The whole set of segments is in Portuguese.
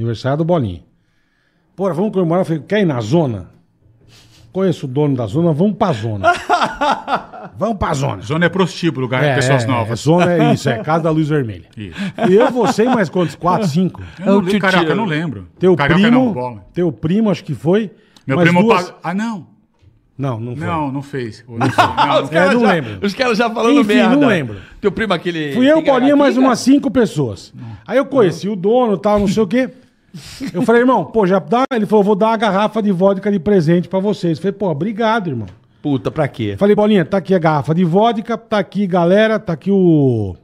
Aniversário do Bolinha. Pô, vamos comemorar. Eu falei, quer ir na zona? Conheço o dono da zona, vamos pra zona. vamos pra zona. Zona é prostíbulo, lugar é, de pessoas é, novas. É, zona é isso, é Casa da Luz Vermelha. Isso. E eu, você e mais quantos? Quatro, cinco? Eu não, é lembro, caraca, eu não lembro. Teu caraca, primo, não, bola. teu primo, acho que foi. Meu primo duas... Ah, não. Não, não foi. Não, não fez. Não, não, não, os caras é, não já, lembro. Os caras já falando Enfim, merda. não lembro. Teu primo aquele... Fui eu, Bolinha, mais umas cinco pessoas. Aí eu conheci o dono, tal, não sei o quê... Eu falei, irmão, pô, já dá. Ele falou, vou dar a garrafa de vodka de presente pra vocês. Eu falei, pô, obrigado, irmão. Puta, pra quê? Falei, Bolinha, tá aqui a garrafa de vodka, tá aqui, galera, tá aqui o.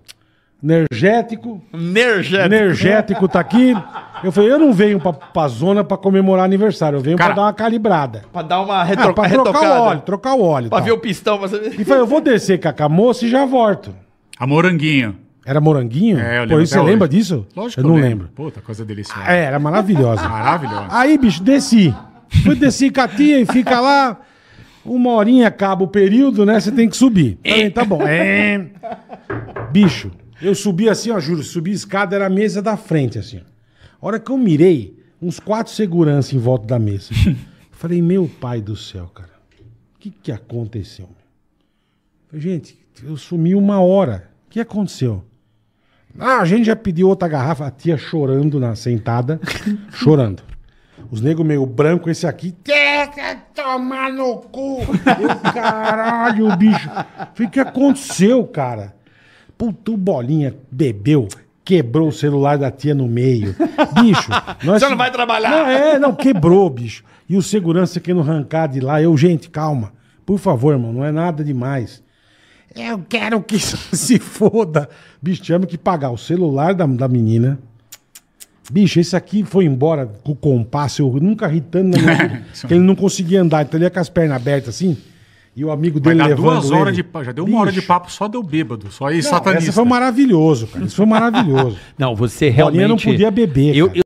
Energético. Energético. Energético tá aqui. Eu falei, eu não venho pra, pra zona pra comemorar aniversário, eu venho Cara, pra dar uma calibrada. Pra dar uma retro... ah, pra retocada. trocar o óleo, trocar o óleo. Pra tal. ver o pistão. E falei, eu vou descer com a moça e já volto. A moranguinha. Era moranguinho? É, eu Pô, você hoje. lembra disso? Lógico. Eu não lembro. lembro. Puta, coisa deliciosa. É, era maravilhosa. maravilhosa. Aí, bicho, desci. Fui descer com a tia e fica lá. Uma horinha acaba o período, né? Você tem que subir. tá bom. É. Bicho, eu subi assim, ó, juro, subi a escada, era a mesa da frente, assim. A hora que eu mirei, uns quatro seguranças em volta da mesa. Falei, meu pai do céu, cara, o que, que aconteceu? Falei, gente, eu sumi uma hora. O que aconteceu? Ah, a gente já pediu outra garrafa, a tia chorando na sentada, chorando. Os negros meio branco, esse aqui, que tomar no cu! caralho, bicho! Falei, o que aconteceu, cara? Puta, o bolinha bebeu, quebrou o celular da tia no meio. Bicho, nós. Você não vai trabalhar! Não, é, não, quebrou, bicho. E o segurança querendo arrancar de lá, eu, gente, calma. Por favor, irmão, não é nada demais. Eu quero que se foda. Bicho, tivemos que pagar o celular da, da menina. Bicho, esse aqui foi embora com o compasso, eu nunca irritando tanto né, minha que ele não conseguia andar, então ele ia com as pernas abertas assim, e o amigo dele Vai dar levando duas horas ele. de Já deu uma hora de papo, só deu bêbado, só aí satanista. Isso foi maravilhoso, cara, isso foi maravilhoso. não, você realmente... Bolinha não podia beber, eu, cara. Eu...